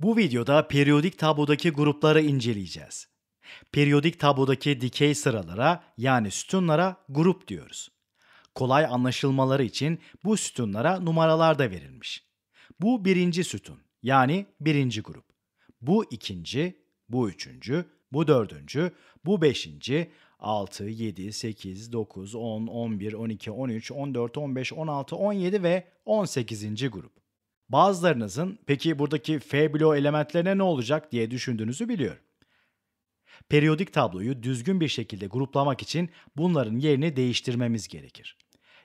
Bu videoda periyodik tablodaki grupları inceleyeceğiz. Periyodik tablodaki dikey sıralara yani sütunlara grup diyoruz. Kolay anlaşılmaları için bu sütunlara numaralar da verilmiş. Bu birinci sütun yani birinci grup. Bu ikinci, bu üçüncü, bu dördüncü, bu beşinci, 6, 7, 8, 9, 10, 11, 12, 13, 14, 15, 16, 17 ve 18. grup. Bazılarınızın peki buradaki F bloğu elementlerine ne olacak diye düşündüğünüzü biliyorum. Periyodik tabloyu düzgün bir şekilde gruplamak için bunların yerini değiştirmemiz gerekir.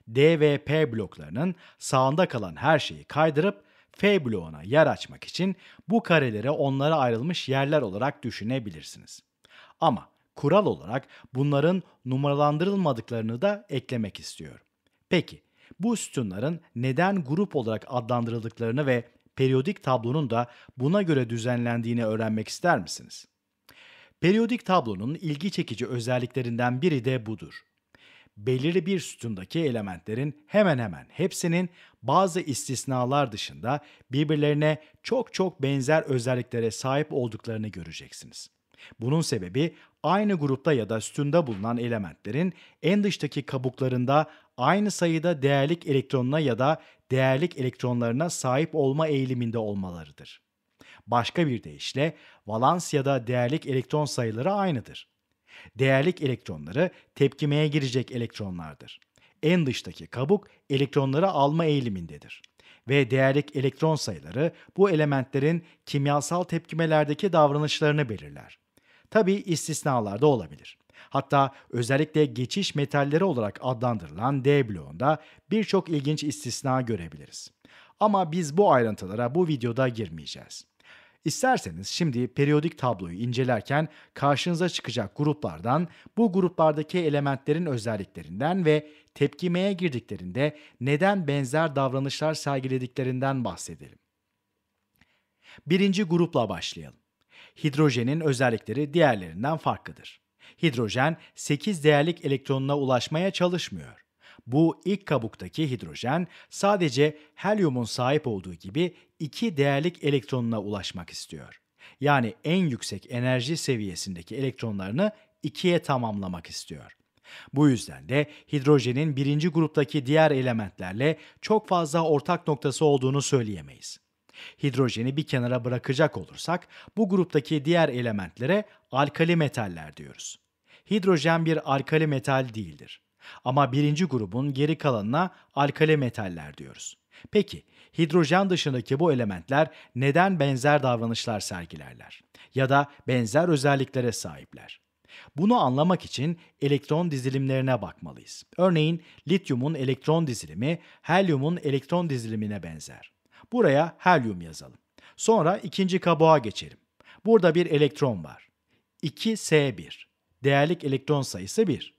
D ve P bloklarının sağında kalan her şeyi kaydırıp F bloğuna yer açmak için bu karelere onlara ayrılmış yerler olarak düşünebilirsiniz. Ama kural olarak bunların numaralandırılmadıklarını da eklemek istiyorum. Peki bu sütunların neden grup olarak adlandırıldıklarını ve periyodik tablonun da buna göre düzenlendiğini öğrenmek ister misiniz? Periyodik tablonun ilgi çekici özelliklerinden biri de budur. Belirli bir sütundaki elementlerin hemen hemen hepsinin bazı istisnalar dışında birbirlerine çok çok benzer özelliklere sahip olduklarını göreceksiniz. Bunun sebebi aynı grupta ya da üstünde bulunan elementlerin en dıştaki kabuklarında aynı sayıda değerlik elektronuna ya da değerlik elektronlarına sahip olma eğiliminde olmalarıdır. Başka bir deyişle valans ya da değerlik elektron sayıları aynıdır. Değerlik elektronları tepkimeye girecek elektronlardır. En dıştaki kabuk elektronları alma eğilimindedir ve değerlik elektron sayıları bu elementlerin kimyasal tepkimelerdeki davranışlarını belirler. Tabi istisnalar da olabilir. Hatta özellikle geçiş metalleri olarak adlandırılan D bloğunda birçok ilginç istisna görebiliriz. Ama biz bu ayrıntılara bu videoda girmeyeceğiz. İsterseniz şimdi periyodik tabloyu incelerken karşınıza çıkacak gruplardan, bu gruplardaki elementlerin özelliklerinden ve tepkimeye girdiklerinde neden benzer davranışlar sergilediklerinden bahsedelim. Birinci grupla başlayalım hidrojenin özellikleri diğerlerinden farklıdır. Hidrojen 8 değerlik elektronuna ulaşmaya çalışmıyor. Bu ilk kabuktaki hidrojen sadece helyumun sahip olduğu gibi 2 değerlik elektronuna ulaşmak istiyor. Yani en yüksek enerji seviyesindeki elektronlarını 2'ye tamamlamak istiyor. Bu yüzden de hidrojenin birinci gruptaki diğer elementlerle çok fazla ortak noktası olduğunu söyleyemeyiz. Hidrojeni bir kenara bırakacak olursak bu gruptaki diğer elementlere alkali metaller diyoruz. Hidrojen bir alkali metal değildir. Ama birinci grubun geri kalanına alkali metaller diyoruz. Peki, hidrojen dışındaki bu elementler neden benzer davranışlar sergilerler? Ya da benzer özelliklere sahipler? Bunu anlamak için elektron dizilimlerine bakmalıyız. Örneğin lityumun elektron dizilimi helyumun elektron dizilimine benzer. Buraya helyum yazalım. Sonra ikinci kabuğa geçelim. Burada bir elektron var. 2S1. Değerlik elektron sayısı 1.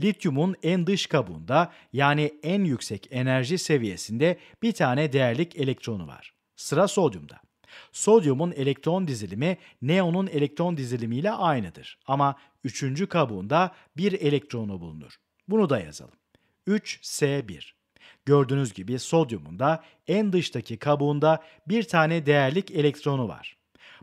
Lityumun en dış kabuğunda yani en yüksek enerji seviyesinde bir tane değerlik elektronu var. Sıra sodyumda. Sodyumun elektron dizilimi neonun elektron dizilimiyle aynıdır ama üçüncü kabuğunda bir elektronu bulunur. Bunu da yazalım. 3S1 Gördüğünüz gibi sodyumun da en dıştaki kabuğunda bir tane değerlik elektronu var.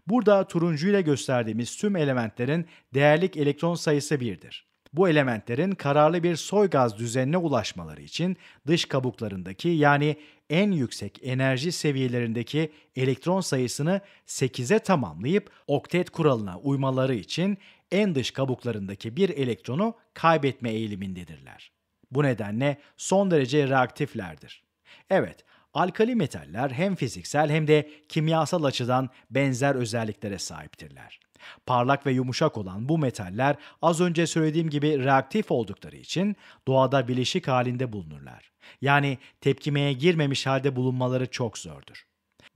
Burada turuncuyla gösterdiğimiz tüm elementlerin değerlik elektron sayısı 1'dir. Bu elementlerin kararlı bir soy gaz düzenine ulaşmaları için dış kabuklarındaki yani en yüksek enerji seviyelerindeki elektron sayısını 8'e tamamlayıp oktet kuralına uymaları için en dış kabuklarındaki bir elektronu kaybetme eğilimindedirler. Bu nedenle son derece reaktiflerdir. Evet, alkali metaller hem fiziksel hem de kimyasal açıdan benzer özelliklere sahiptirler. Parlak ve yumuşak olan bu metaller az önce söylediğim gibi reaktif oldukları için doğada bileşik halinde bulunurlar. Yani tepkimeye girmemiş halde bulunmaları çok zordur.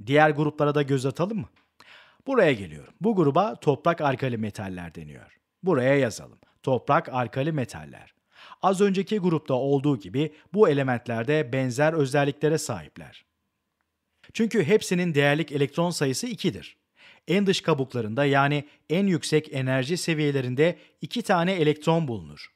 Diğer gruplara da göz atalım mı? Buraya geliyorum. Bu gruba toprak alkali metaller deniyor. Buraya yazalım. Toprak alkali metaller. Az önceki grupta olduğu gibi bu elementler de benzer özelliklere sahipler. Çünkü hepsinin değerlik elektron sayısı 2'dir. En dış kabuklarında yani en yüksek enerji seviyelerinde 2 tane elektron bulunur.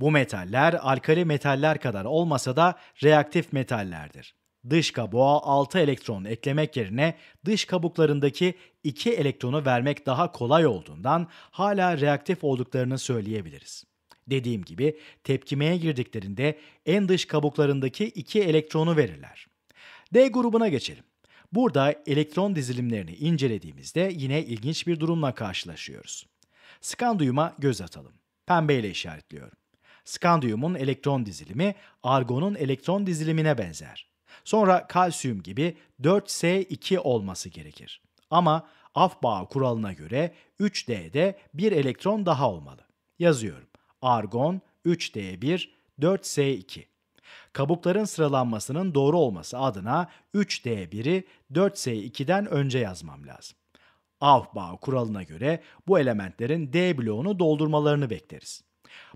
Bu metaller alkali metaller kadar olmasa da reaktif metallerdir. Dış kabuğa 6 elektron eklemek yerine dış kabuklarındaki 2 elektronu vermek daha kolay olduğundan hala reaktif olduklarını söyleyebiliriz. Dediğim gibi tepkimeye girdiklerinde en dış kabuklarındaki iki elektronu verirler. D grubuna geçelim. Burada elektron dizilimlerini incelediğimizde yine ilginç bir durumla karşılaşıyoruz. Skandiyuma göz atalım. Pembe ile işaretliyorum. Skandiyumun elektron dizilimi argonun elektron dizilimine benzer. Sonra kalsiyum gibi 4S2 olması gerekir. Ama af bağı kuralına göre 3D'de bir elektron daha olmalı. Yazıyorum argon 3D1, 4S2. Kabukların sıralanmasının doğru olması adına 3D1'i 4S2'den önce yazmam lazım. Aufbau kuralına göre bu elementlerin D bloğunu doldurmalarını bekleriz.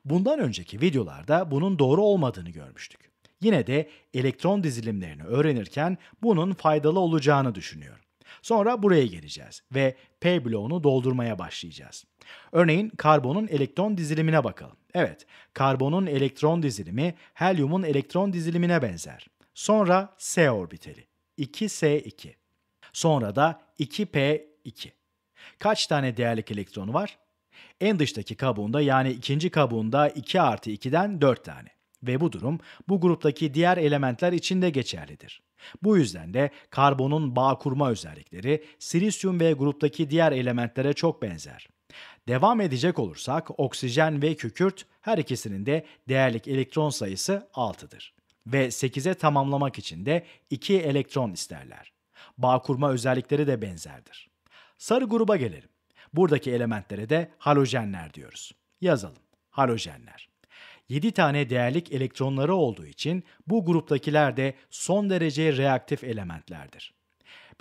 Bundan önceki videolarda bunun doğru olmadığını görmüştük. Yine de elektron dizilimlerini öğrenirken bunun faydalı olacağını düşünüyorum. Sonra buraya geleceğiz ve P bloğunu doldurmaya başlayacağız. Örneğin karbonun elektron dizilimine bakalım. Evet, karbonun elektron dizilimi helyumun elektron dizilimine benzer. Sonra S orbiteli, 2S2. Sonra da 2P2. Kaç tane değerlik elektronu var? En dıştaki kabuğunda yani ikinci kabuğunda 2 artı 2'den 4 tane. Ve bu durum bu gruptaki diğer elementler için de geçerlidir. Bu yüzden de karbonun bağ kurma özellikleri silisyum ve gruptaki diğer elementlere çok benzer. Devam edecek olursak oksijen ve kükürt her ikisinin de değerlik elektron sayısı 6'dır ve 8'e tamamlamak için de 2 elektron isterler. Bağ kurma özellikleri de benzerdir. Sarı gruba gelelim. Buradaki elementlere de halojenler diyoruz. Yazalım. Halojenler. 7 tane değerlik elektronları olduğu için bu gruptakiler de son derece reaktif elementlerdir.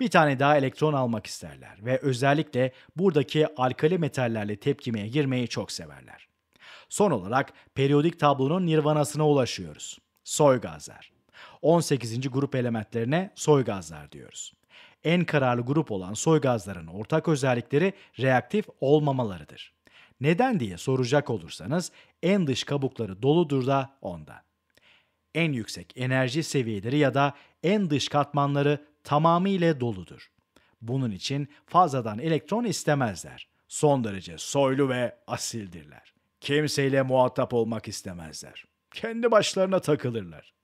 Bir tane daha elektron almak isterler ve özellikle buradaki alkali metallerle tepkimeye girmeyi çok severler. Son olarak periyodik tablonun nirvanasına ulaşıyoruz. Soy gazlar. 18. grup elementlerine soy gazlar diyoruz. En kararlı grup olan soy gazların ortak özellikleri reaktif olmamalarıdır. Neden diye soracak olursanız en dış kabukları doludur da onda. En yüksek enerji seviyeleri ya da en dış katmanları tamamıyla doludur. Bunun için fazladan elektron istemezler. Son derece soylu ve asildirler. Kimseyle muhatap olmak istemezler. Kendi başlarına takılırlar.